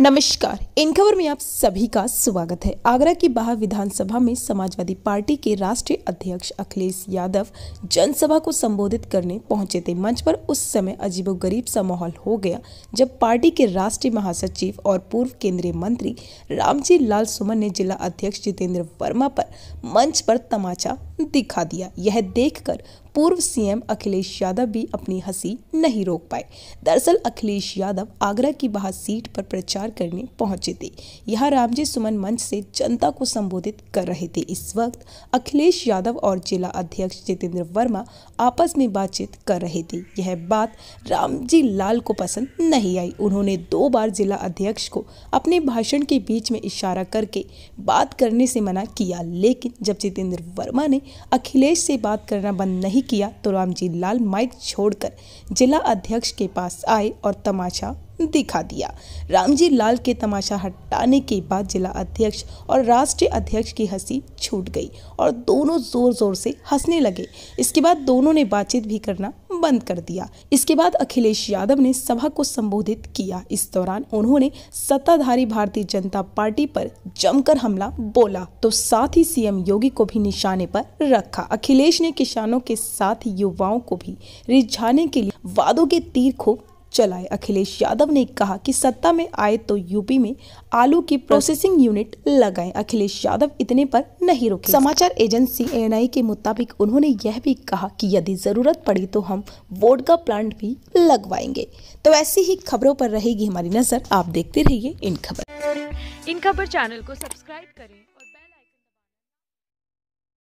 नमस्कार इन खबर में आप सभी का स्वागत है आगरा की बाहर विधानसभा में समाजवादी पार्टी के राष्ट्रीय अध्यक्ष अखिलेश यादव जनसभा को संबोधित करने पहुंचे थे मंच पर उस समय अजीबोगरीब सा माहौल हो गया जब पार्टी के राष्ट्रीय महासचिव और पूर्व केंद्रीय मंत्री रामजी लाल सुमन ने जिला अध्यक्ष जितेंद्र वर्मा पर मंच पर तमाचा दिखा दिया यह देखकर पूर्व सीएम अखिलेश यादव भी अपनी हंसी नहीं रोक पाए दरअसल अखिलेश यादव आगरा की बाहर सीट पर प्रचार करने पहुंचे थे यहाँ रामजी सुमन मंच से जनता को संबोधित कर रहे थे इस वक्त अखिलेश यादव और जिला अध्यक्ष जितेंद्र वर्मा आपस में बातचीत कर रहे थे यह बात रामजी लाल को पसंद नहीं आई उन्होंने दो बार जिला अध्यक्ष को अपने भाषण के बीच में इशारा करके बात करने से मना किया लेकिन जब जितेंद्र वर्मा ने अखिलेश से बात करना बंद नहीं किया तो रामजी लाल माइक छोड़कर जिला अध्यक्ष के पास आए और तमाशा दिखा दिया रामजी लाल के तमाशा हटाने के बाद जिला अध्यक्ष और राष्ट्रीय अध्यक्ष की हंसी छूट गई और दोनों जोर जोर से हंसने लगे इसके बाद दोनों ने बातचीत भी करना बंद कर दिया इसके बाद अखिलेश यादव ने सभा को संबोधित किया इस दौरान उन्होंने सत्ताधारी भारतीय जनता पार्टी पर जमकर हमला बोला तो साथ ही सीएम योगी को भी निशाने पर रखा अखिलेश ने किसानों के साथ युवाओं को भी रिझाने के लिए वादों के तीर को चलाए अखिलेश यादव ने कहा कि सत्ता में आए तो यूपी में आलू की प्रोसेसिंग यूनिट लगाएं अखिलेश यादव इतने पर नहीं रुके समाचार एजेंसी एन के मुताबिक उन्होंने यह भी कहा कि यदि जरूरत पड़ी तो हम वोट का प्लांट भी लगवाएंगे तो ऐसी ही खबरों पर रहेगी हमारी नजर आप देखते रहिए इन खबर इन खबर चैनल को सब्सक्राइब करें